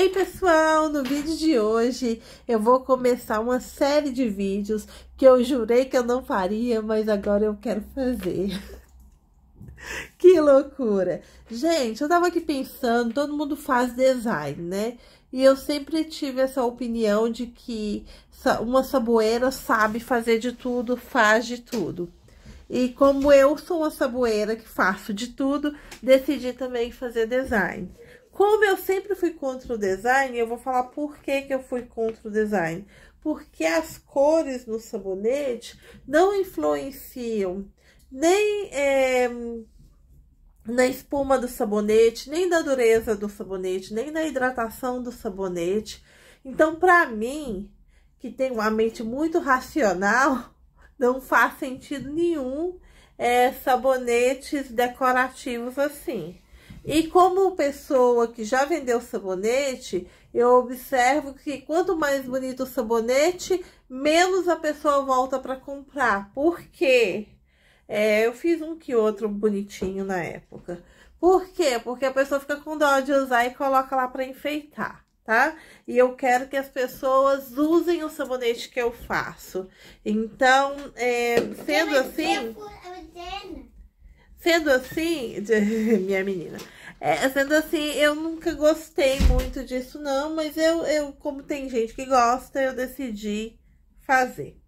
Ei pessoal, no vídeo de hoje eu vou começar uma série de vídeos que eu jurei que eu não faria, mas agora eu quero fazer. que loucura! Gente, eu tava aqui pensando, todo mundo faz design, né? E eu sempre tive essa opinião de que uma saboeira sabe fazer de tudo, faz de tudo. E como eu sou uma saboeira que faço de tudo, decidi também fazer design. Como eu sempre fui contra o design, eu vou falar por que, que eu fui contra o design. Porque as cores no sabonete não influenciam nem é, na espuma do sabonete, nem na dureza do sabonete, nem na hidratação do sabonete. Então, para mim, que tenho uma mente muito racional, não faz sentido nenhum é, sabonetes decorativos assim. E como pessoa que já vendeu sabonete, eu observo que quanto mais bonito o sabonete, menos a pessoa volta para comprar. Por quê? É, eu fiz um que outro bonitinho na época. Por quê? Porque a pessoa fica com dó de usar e coloca lá para enfeitar, tá? E eu quero que as pessoas usem o sabonete que eu faço. Então, é, sendo assim... É é sendo assim, minha menina, é, sendo assim, eu nunca gostei muito disso, não, mas eu, eu, como tem gente que gosta, eu decidi fazer.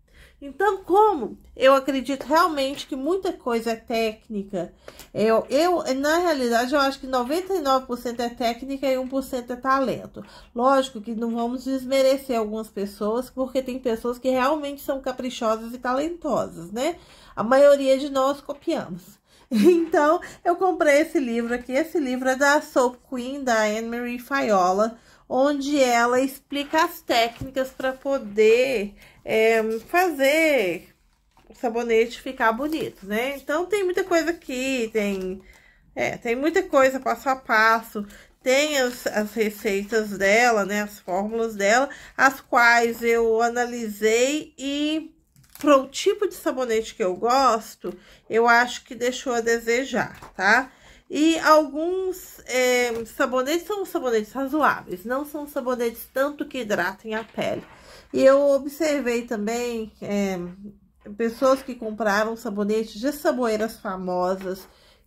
Então, como eu acredito realmente que muita coisa é técnica, eu, eu na realidade, eu acho que 99% é técnica e 1% é talento. Lógico que não vamos desmerecer algumas pessoas, porque tem pessoas que realmente são caprichosas e talentosas, né? A maioria de nós copiamos. Então, eu comprei esse livro aqui. Esse livro é da Soap Queen, da Anne-Marie Faiola, onde ela explica as técnicas para poder é, fazer o sabonete ficar bonito, né? Então, tem muita coisa aqui, tem... É, tem muita coisa passo a passo, tem as, as receitas dela, né, as fórmulas dela, as quais eu analisei e para o tipo de sabonete que eu gosto, eu acho que deixou a desejar, tá? E alguns é, sabonetes são sabonetes razoáveis, não são sabonetes tanto que hidratem a pele. E eu observei também é, pessoas que compraram sabonetes de saboeiras famosas,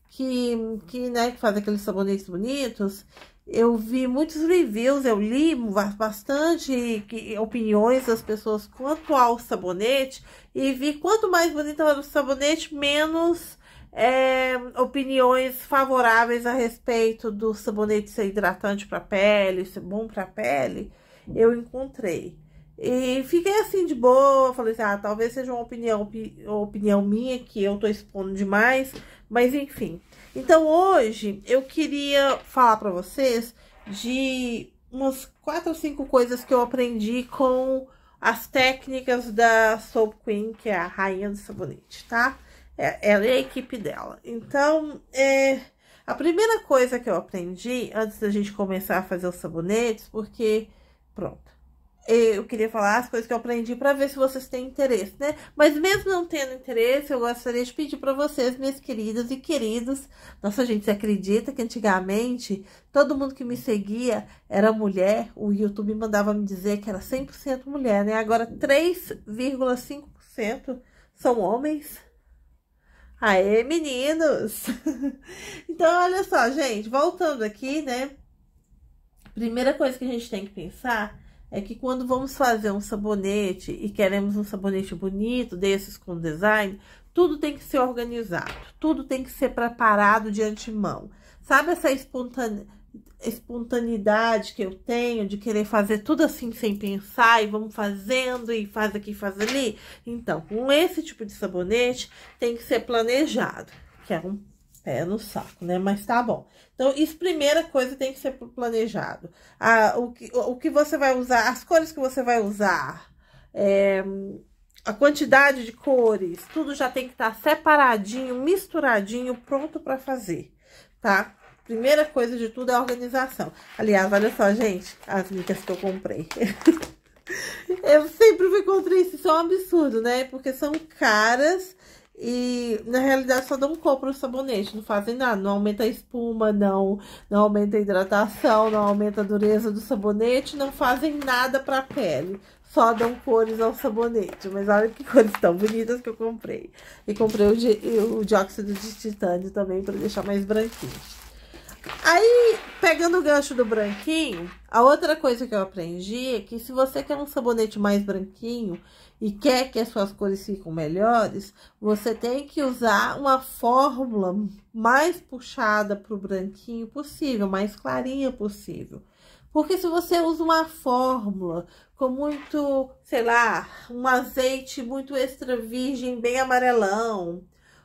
que, que, né, que faz aqueles sabonetes bonitos, eu vi muitos reviews, eu li bastante opiniões das pessoas quanto ao sabonete e vi quanto mais bonito era o sabonete, menos é, opiniões favoráveis a respeito do sabonete ser hidratante para pele, ser bom para pele, eu encontrei. E fiquei assim de boa, falei assim, ah, talvez seja uma opinião, opinião minha que eu tô expondo demais, mas enfim. Então hoje eu queria falar para vocês de umas quatro ou cinco coisas que eu aprendi com as técnicas da Soap Queen, que é a rainha do sabonete, tá? É, ela é a equipe dela. Então, é, a primeira coisa que eu aprendi antes da gente começar a fazer os sabonetes, porque, pronto, eu queria falar as coisas que eu aprendi para ver se vocês têm interesse, né? Mas mesmo não tendo interesse, eu gostaria de pedir para vocês, minhas queridas e queridos. Nossa, gente, você acredita que antigamente todo mundo que me seguia era mulher? O YouTube mandava me dizer que era 100% mulher, né? Agora 3,5% são homens. Aê, meninos! então, olha só, gente, voltando aqui, né? Primeira coisa que a gente tem que pensar é que quando vamos fazer um sabonete e queremos um sabonete bonito, desses com design, tudo tem que ser organizado, tudo tem que ser preparado de antemão. Sabe essa espontane... espontaneidade que eu tenho de querer fazer tudo assim sem pensar e vamos fazendo e faz aqui, faz ali? Então, com esse tipo de sabonete, tem que ser planejado, que é um pé no saco, né? Mas tá bom. Então, isso, primeira coisa, tem que ser planejado. Ah, o, que, o que você vai usar, as cores que você vai usar, é, a quantidade de cores, tudo já tem que estar tá separadinho, misturadinho, pronto para fazer, tá? Primeira coisa de tudo é a organização. Aliás, olha só, gente, as micas que eu comprei. eu sempre me encontrei isso, isso é um absurdo, né? Porque são caras e na realidade só não para o sabonete, não fazem nada, não aumenta a espuma, não, não aumenta a hidratação, não aumenta a dureza do sabonete, não fazem nada para a pele, só dão cores ao sabonete. Mas olha que cores tão bonitas que eu comprei. E comprei o, o dióxido de titânio também para deixar mais branquinho. Aí, pegando o gancho do branquinho, a outra coisa que eu aprendi é que se você quer um sabonete mais branquinho e quer que as suas cores fiquem melhores, você tem que usar uma fórmula mais puxada para o branquinho possível, mais clarinha possível. Porque se você usa uma fórmula com muito, sei lá, um azeite muito extra virgem, bem amarelão,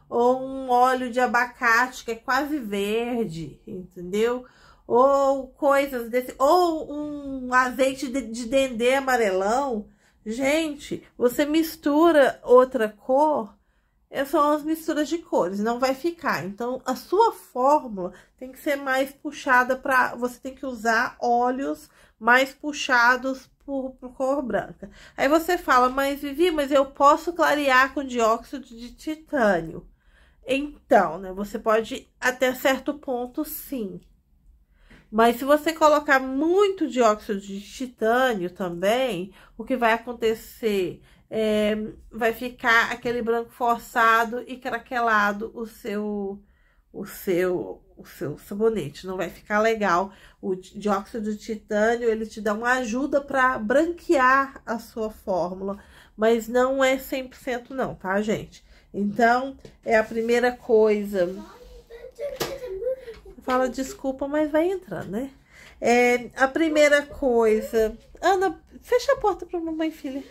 ou um óleo de abacate que é quase verde, entendeu? Ou coisas desse, ou um azeite de, de dendê amarelão. Gente, você mistura outra cor, é, são as misturas de cores, não vai ficar. Então, a sua fórmula tem que ser mais puxada para. Você tem que usar óleos mais puxados por, por, cor branca. Aí você fala, mas Vivi, mas eu posso clarear com dióxido de titânio. Então, né, você pode até certo ponto sim. Mas se você colocar muito dióxido de titânio também, o que vai acontecer é, vai ficar aquele branco forçado e craquelado o seu o seu o seu sabonete, não vai ficar legal. O dióxido de titânio, ele te dá uma ajuda para branquear a sua fórmula, mas não é 100% não, tá, gente? Então, é a primeira coisa. Fala desculpa, mas vai entrar, né? É, a primeira coisa. Ana, fecha a porta para mamãe, filha.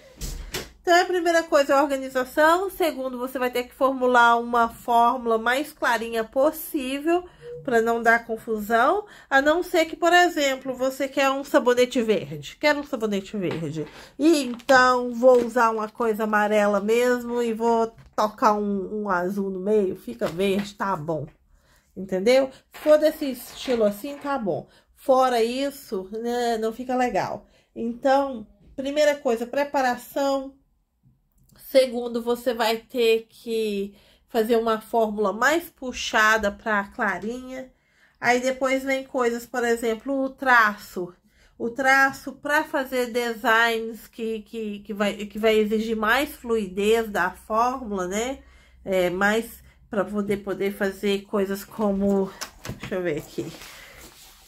Então, é a primeira coisa é a organização. Segundo, você vai ter que formular uma fórmula mais clarinha possível para não dar confusão. A não ser que, por exemplo, você quer um sabonete verde. Quero um sabonete verde. E então, vou usar uma coisa amarela mesmo e vou tocar um, um azul no meio, fica verde, tá bom. Entendeu? For desse estilo assim, tá bom. Fora isso, né, não fica legal. Então, primeira coisa, preparação. Segundo, você vai ter que fazer uma fórmula mais puxada para clarinha. Aí depois vem coisas, por exemplo, o traço o traço para fazer designs que, que, que, vai, que vai exigir mais fluidez da fórmula, né? É, mais para poder poder fazer coisas como, deixa eu ver aqui,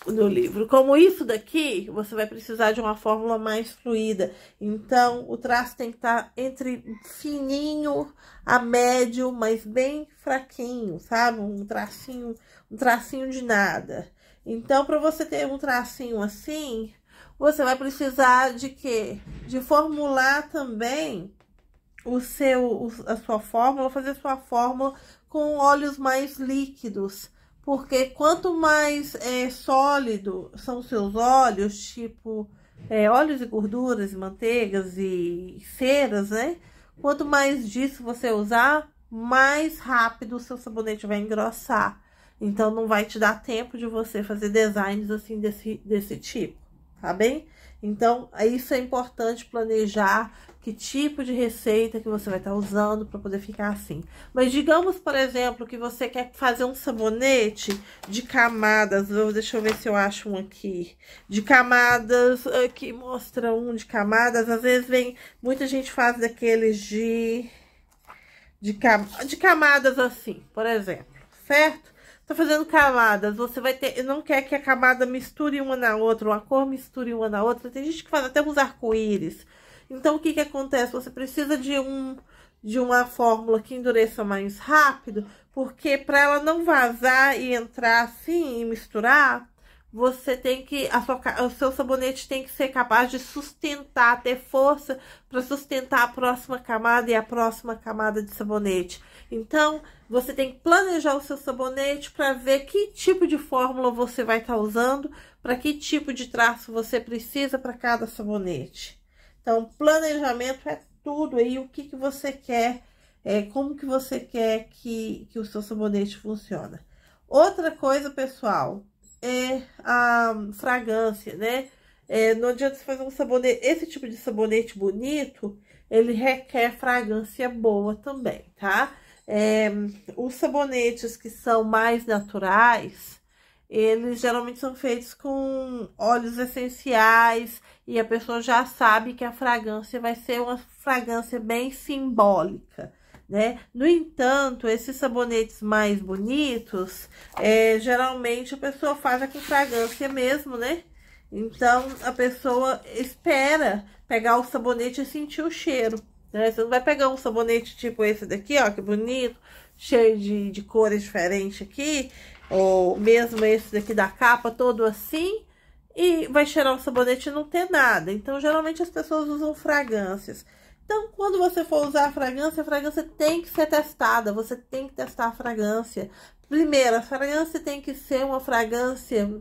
no livro. Como isso daqui, você vai precisar de uma fórmula mais fluida. Então, o traço tem que estar tá entre fininho a médio, mas bem fraquinho, sabe? Um tracinho, um tracinho de nada. Então, para você ter um tracinho assim, você vai precisar de quê? De formular também o seu, a sua fórmula, fazer sua fórmula com óleos mais líquidos. Porque quanto mais é, sólido são seus óleos, tipo é, óleos e gorduras, e manteigas e ceras, né? Quanto mais disso você usar, mais rápido o seu sabonete vai engrossar. Então, não vai te dar tempo de você fazer designs assim desse, desse tipo tá bem? Então, é isso é importante planejar que tipo de receita que você vai estar tá usando para poder ficar assim. Mas digamos, por exemplo, que você quer fazer um sabonete de camadas. Deixa eu ver se eu acho um aqui. De camadas, aqui eh, mostra um de camadas. Às vezes vem, muita gente faz daqueles de, de, cam, de camadas assim, por exemplo, certo? Tá fazendo camadas, você vai ter... Não quer que a camada misture uma na outra, uma cor misture uma na outra. Tem gente que faz até uns arco-íris. Então, o que que acontece? Você precisa de um de uma fórmula que endureça mais rápido, porque para ela não vazar e entrar assim e misturar, você tem que a sua, o seu sabonete tem que ser capaz de sustentar, ter força para sustentar a próxima camada e a próxima camada de sabonete. Então, você tem que planejar o seu sabonete para ver que tipo de fórmula você vai estar tá usando, para que tipo de traço você precisa para cada sabonete. Então, planejamento é tudo aí, o que que você quer, é, como que você quer que, que o seu sabonete funciona. Outra coisa, pessoal, é a fragrância, né? É, não adianta você fazer um sabonete, esse tipo de sabonete bonito, ele requer fragrância boa também, tá? É, os sabonetes que são mais naturais, eles geralmente são feitos com óleos essenciais e a pessoa já sabe que a fragrância vai ser uma fragrância bem simbólica né? No entanto, esses sabonetes mais bonitos, é, geralmente a pessoa faz com fragrância mesmo, né? Então, a pessoa espera pegar o sabonete e sentir o cheiro, né? Você não vai pegar um sabonete tipo esse daqui, ó, que bonito, cheio de, de cores diferentes aqui, ou mesmo esse daqui da capa, todo assim, e vai cheirar o sabonete e não ter nada. Então, geralmente as pessoas usam fragrâncias. Então, quando você for usar a fragrância, a fragrância tem que ser testada, você tem que testar a fragrância. Primeiro, a fragrância tem que ser uma fragrância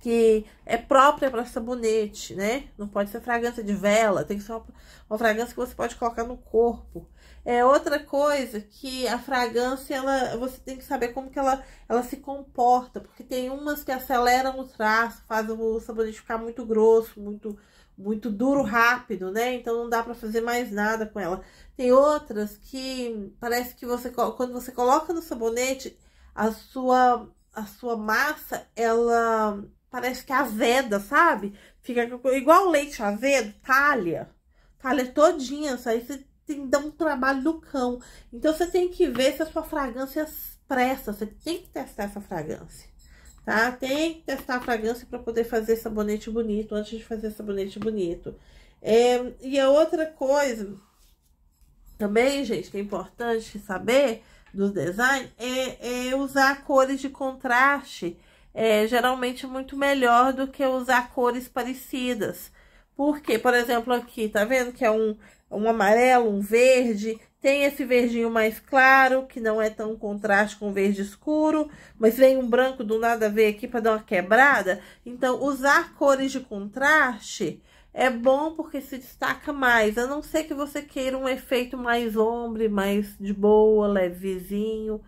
que é própria para sabonete, né? Não pode ser fragrância de vela, tem que ser uma, uma, fragrância que você pode colocar no corpo. É outra coisa que a fragrância, ela, você tem que saber como que ela, ela se comporta, porque tem umas que aceleram o traço, fazem o sabonete ficar muito grosso, muito muito duro rápido, né? Então não dá para fazer mais nada com ela. Tem outras que parece que você quando você coloca no sabonete, a sua a sua massa, ela parece que azeda, sabe? Fica igual leite azedo, talha. Talha todinha, isso aí você tem dá um trabalho do cão. Então você tem que ver se a sua fragrância presta, você tem que testar essa fragrância tá? Tem que testar a fragrância para poder fazer sabonete bonito, antes de fazer sabonete bonito. É, e a outra coisa também, gente, que é importante saber dos designs é, é, usar cores de contraste, é, geralmente muito melhor do que usar cores parecidas. Porque, por exemplo, aqui, tá vendo que é um um amarelo, um verde. Tem esse verdinho mais claro, que não é tão contraste com verde escuro, mas vem um branco do nada a ver aqui para dar uma quebrada. Então, usar cores de contraste é bom porque se destaca mais, a não ser que você queira um efeito mais ombre, mais de boa, levezinho,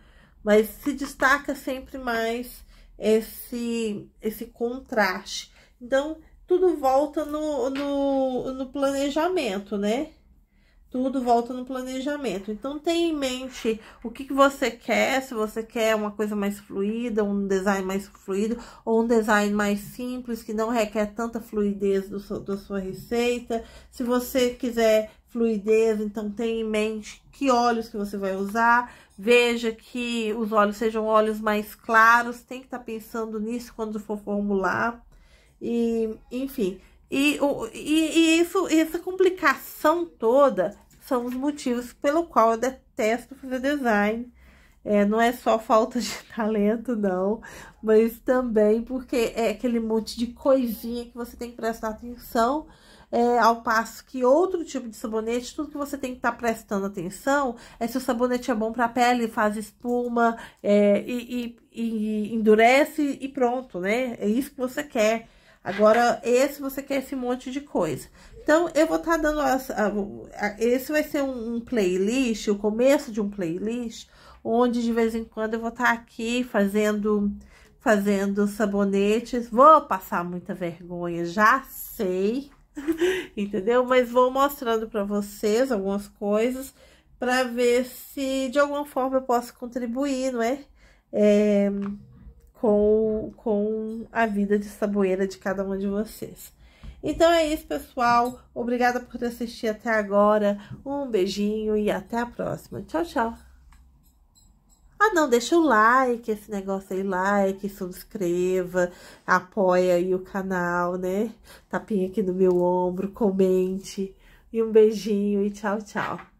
mas se destaca sempre mais esse, esse contraste. Então, tudo volta no, no, no planejamento, né? tudo volta no planejamento. Então, tenha em mente o que, que você quer, se você quer uma coisa mais fluida, um design mais fluido, ou um design mais simples, que não requer tanta fluidez do seu, da sua receita. Se você quiser fluidez, então tenha em mente que óleos que você vai usar, veja que os óleos sejam óleos mais claros, tem que estar tá pensando nisso quando for formular, e enfim... E, e, e isso, essa complicação toda são os motivos pelo qual eu detesto fazer design. É, não é só falta de talento, não, mas também porque é aquele monte de coisinha que você tem que prestar atenção, é, ao passo que outro tipo de sabonete, tudo que você tem que estar tá prestando atenção é se o sabonete é bom para a pele, faz espuma é, e, e, e endurece e pronto, né? É isso que você quer. Agora, esse você quer esse monte de coisa. Então, eu vou estar tá dando... As, a, a, esse vai ser um, um, playlist, o começo de um playlist, onde de vez em quando eu vou estar tá aqui fazendo fazendo sabonetes. Vou passar muita vergonha, já sei, entendeu? Mas vou mostrando para vocês algumas coisas para ver se de alguma forma eu posso contribuir, não é? é com, com a vida de saboeira de cada um de vocês. Então é isso, pessoal. Obrigada por ter assistido até agora. Um beijinho e até a próxima. Tchau, tchau. Ah, não, deixa o like, esse negócio aí, like, subscreva, apoia aí o canal, né? Tapinha aqui no meu ombro, comente. E um beijinho e tchau, tchau.